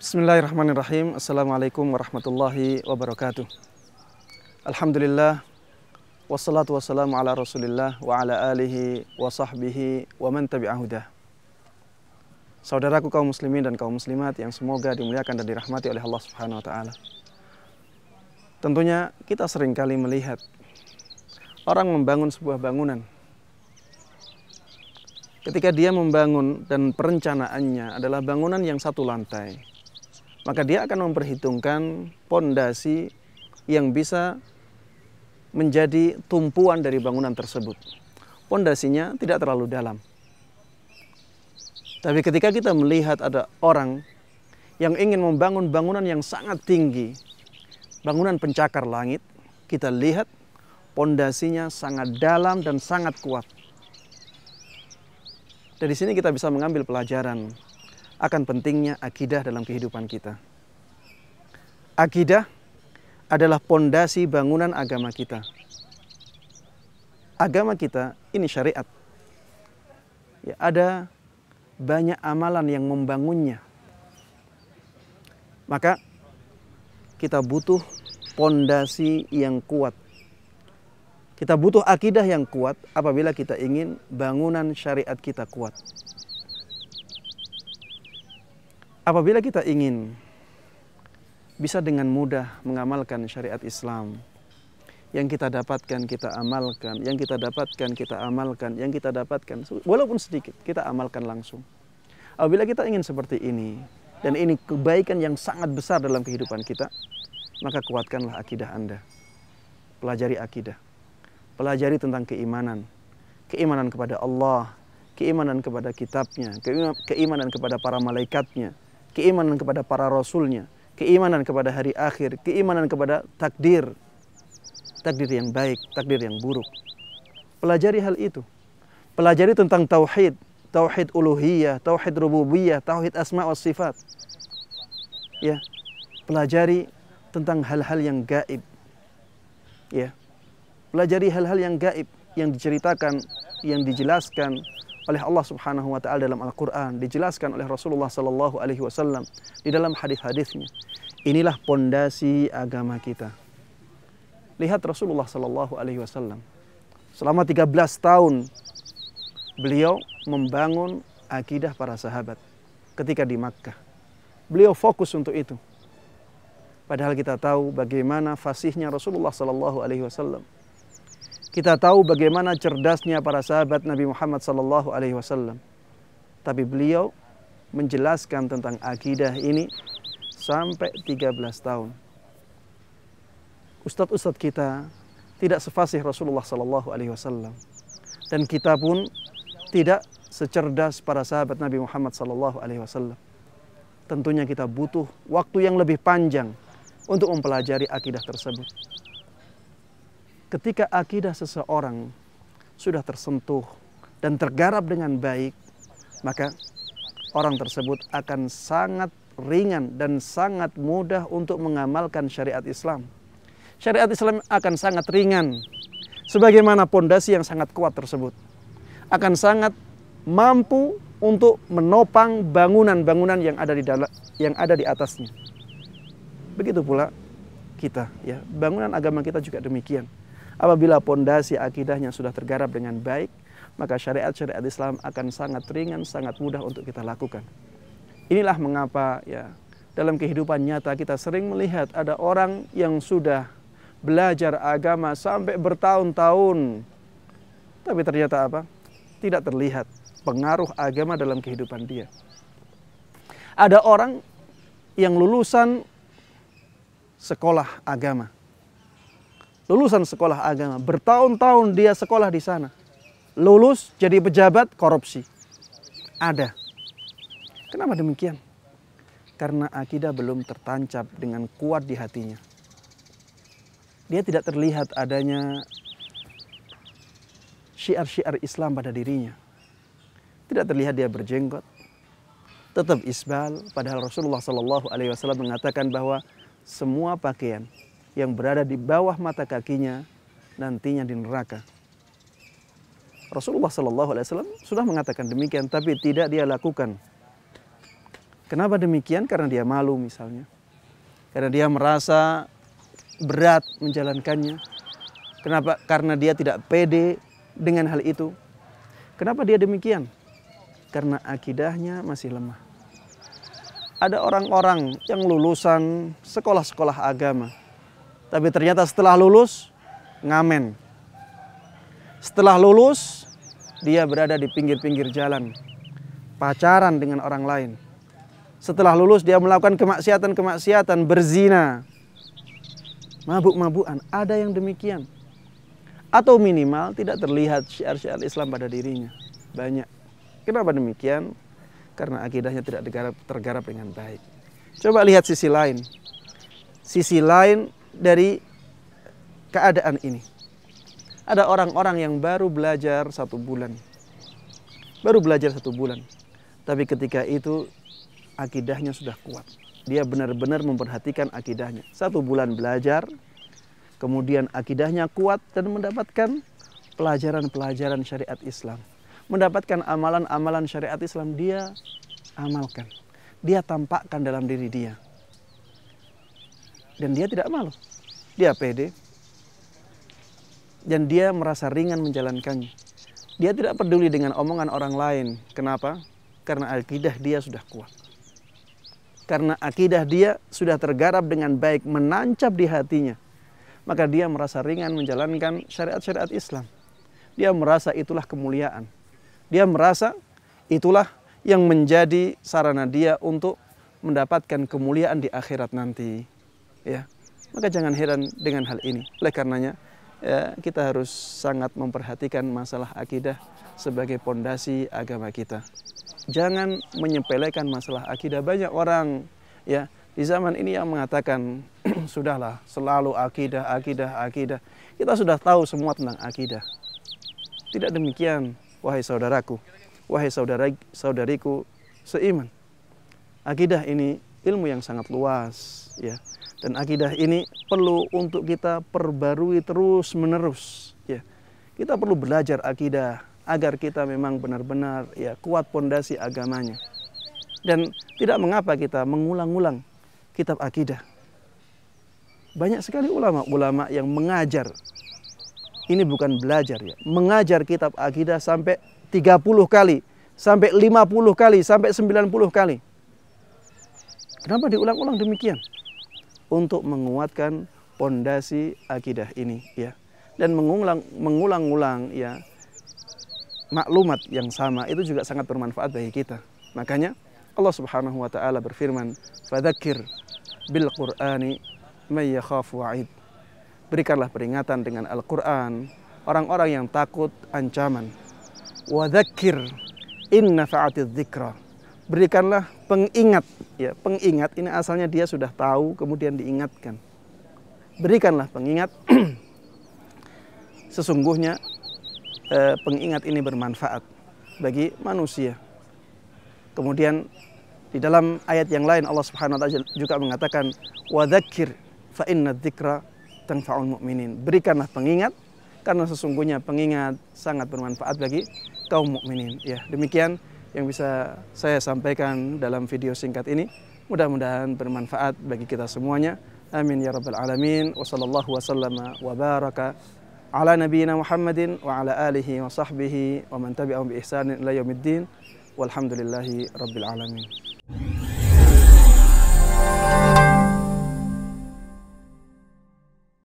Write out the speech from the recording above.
Bismillahirrahmanirrahim. Assalamualaikum warahmatullahi wabarakatuh. Alhamdulillah. Wassalatu wassalamu ala rasulillah wa ala alihi wa sahbihi wa man tabi'ahudah. Saudaraku kaum muslimin dan kaum muslimat yang semoga dimuliakan dan dirahmati oleh Allah Subhanahu wa taala. Tentunya kita seringkali melihat orang membangun sebuah bangunan ketika dia membangun dan perencanaannya adalah bangunan yang satu lantai maka dia akan memperhitungkan pondasi yang bisa menjadi tumpuan dari bangunan tersebut. Pondasinya tidak terlalu dalam. Tapi ketika kita melihat ada orang yang ingin membangun bangunan yang sangat tinggi, bangunan pencakar langit, kita lihat pondasinya sangat dalam dan sangat kuat. Dari sini kita bisa mengambil pelajaran akan pentingnya akidah dalam kehidupan kita. Akidah adalah pondasi bangunan agama kita. Agama kita ini syariat. Ya, ada banyak amalan yang membangunnya. Maka kita butuh pondasi yang kuat. Kita butuh akidah yang kuat apabila kita ingin bangunan syariat kita kuat apabila kita ingin bisa dengan mudah mengamalkan syariat Islam, yang kita dapatkan kita amalkan, yang kita dapatkan kita amalkan, yang kita dapatkan walaupun sedikit kita amalkan langsung. Apabila kita ingin seperti ini dan ini kebaikan yang sangat besar dalam kehidupan kita, maka kuatkanlah akidah Anda. Pelajari akidah. Pelajari tentang keimanan. Keimanan kepada Allah, keimanan kepada kitabnya, keimanan kepada para malaikatnya, keimanan kepada para rasulnya, keimanan kepada hari akhir, keimanan kepada takdir, takdir yang baik, takdir yang buruk. Pelajari hal itu. Pelajari tentang tauhid, tauhid uluhiyah, tauhid rububiyah, tauhid asma wa sifat. Ya. Pelajari tentang hal-hal yang gaib. Ya. Pelajari hal-hal yang gaib yang diceritakan, yang dijelaskan, oleh Allah Subhanahu wa taala dalam Al-Qur'an, dijelaskan oleh Rasulullah sallallahu alaihi wasallam di dalam hadis-hadisnya. Inilah pondasi agama kita. Lihat Rasulullah sallallahu alaihi wasallam. Selama 13 tahun beliau membangun akidah para sahabat ketika di Makkah. Beliau fokus untuk itu. Padahal kita tahu bagaimana fasihnya Rasulullah Sallallahu Alaihi Wasallam kita tahu bagaimana cerdasnya para sahabat Nabi Muhammad sallallahu alaihi wasallam. Tapi beliau menjelaskan tentang akidah ini sampai 13 tahun. Ustadz-ustadz kita tidak sefasih Rasulullah sallallahu alaihi wasallam dan kita pun tidak secerdas para sahabat Nabi Muhammad sallallahu alaihi wasallam. Tentunya kita butuh waktu yang lebih panjang untuk mempelajari akidah tersebut ketika akidah seseorang sudah tersentuh dan tergarap dengan baik, maka orang tersebut akan sangat ringan dan sangat mudah untuk mengamalkan syariat Islam. Syariat Islam akan sangat ringan sebagaimana pondasi yang sangat kuat tersebut. Akan sangat mampu untuk menopang bangunan-bangunan yang ada di dalam yang ada di atasnya. Begitu pula kita ya, bangunan agama kita juga demikian. Apabila pondasi akidahnya sudah tergarap dengan baik, maka syariat-syariat Islam akan sangat ringan, sangat mudah untuk kita lakukan. Inilah mengapa ya dalam kehidupan nyata kita sering melihat ada orang yang sudah belajar agama sampai bertahun-tahun. Tapi ternyata apa? Tidak terlihat pengaruh agama dalam kehidupan dia. Ada orang yang lulusan sekolah agama lulusan sekolah agama. Bertahun-tahun dia sekolah di sana. Lulus jadi pejabat korupsi. Ada. Kenapa demikian? Karena akidah belum tertancap dengan kuat di hatinya. Dia tidak terlihat adanya syiar-syiar Islam pada dirinya. Tidak terlihat dia berjenggot, tetap isbal padahal Rasulullah Shallallahu alaihi wasallam mengatakan bahwa semua pakaian yang berada di bawah mata kakinya nantinya di neraka. Rasulullah Shallallahu Alaihi Wasallam sudah mengatakan demikian, tapi tidak dia lakukan. Kenapa demikian? Karena dia malu misalnya, karena dia merasa berat menjalankannya. Kenapa? Karena dia tidak pede dengan hal itu. Kenapa dia demikian? Karena akidahnya masih lemah. Ada orang-orang yang lulusan sekolah-sekolah agama, tapi ternyata setelah lulus, ngamen. Setelah lulus, dia berada di pinggir-pinggir jalan. Pacaran dengan orang lain. Setelah lulus, dia melakukan kemaksiatan-kemaksiatan, berzina. Mabuk-mabuan, ada yang demikian. Atau minimal tidak terlihat syiar-syiar Islam pada dirinya. Banyak. Kenapa demikian? Karena akidahnya tidak tergarap dengan baik. Coba lihat sisi lain. Sisi lain dari keadaan ini. Ada orang-orang yang baru belajar satu bulan. Baru belajar satu bulan. Tapi ketika itu akidahnya sudah kuat. Dia benar-benar memperhatikan akidahnya. Satu bulan belajar, kemudian akidahnya kuat dan mendapatkan pelajaran-pelajaran syariat Islam. Mendapatkan amalan-amalan syariat Islam dia amalkan. Dia tampakkan dalam diri dia. Dan dia tidak malu. Dia pede. Dan dia merasa ringan menjalankannya. Dia tidak peduli dengan omongan orang lain. Kenapa? Karena akidah dia sudah kuat. Karena akidah dia sudah tergarap dengan baik, menancap di hatinya. Maka dia merasa ringan menjalankan syariat-syariat Islam. Dia merasa itulah kemuliaan. Dia merasa itulah yang menjadi sarana dia untuk mendapatkan kemuliaan di akhirat nanti ya maka jangan heran dengan hal ini oleh karenanya ya, kita harus sangat memperhatikan masalah akidah sebagai pondasi agama kita jangan menyepelekan masalah akidah banyak orang ya di zaman ini yang mengatakan sudahlah selalu akidah akidah akidah kita sudah tahu semua tentang akidah tidak demikian wahai saudaraku wahai saudara saudariku seiman akidah ini ilmu yang sangat luas ya dan akidah ini perlu untuk kita perbarui terus-menerus ya. Kita perlu belajar akidah agar kita memang benar-benar ya kuat pondasi agamanya. Dan tidak mengapa kita mengulang-ulang kitab akidah. Banyak sekali ulama-ulama yang mengajar. Ini bukan belajar ya, mengajar kitab akidah sampai 30 kali, sampai 50 kali, sampai 90 kali. Kenapa diulang-ulang demikian? untuk menguatkan pondasi akidah ini ya dan mengulang mengulang-ulang ya maklumat yang sama itu juga sangat bermanfaat bagi kita. Makanya Allah Subhanahu wa taala berfirman, "Fadzakir bil Qur'ani may Berikanlah peringatan dengan Al-Qur'an orang-orang yang takut ancaman. Wa dzakir in dzikra berikanlah pengingat ya, ya pengingat ini asalnya dia sudah tahu kemudian diingatkan berikanlah pengingat sesungguhnya eh, pengingat ini bermanfaat bagi manusia kemudian di dalam ayat yang lain Allah Subhanahu wa taala juga mengatakan wadzakir fa inna dzikra tanfa'ul mu'minin berikanlah pengingat karena sesungguhnya pengingat sangat bermanfaat bagi kaum mukminin ya demikian yang bisa saya sampaikan dalam video singkat ini. Mudah-mudahan bermanfaat bagi kita semuanya. Amin ya rabbal alamin. Wassallallahu wasallam wa baraka ala nabiyyina Muhammadin wa ala alihi wa sahbihi wa man tabi'ahum bi ihsanin ila yaumiddin. Walhamdulillahi rabbil alamin.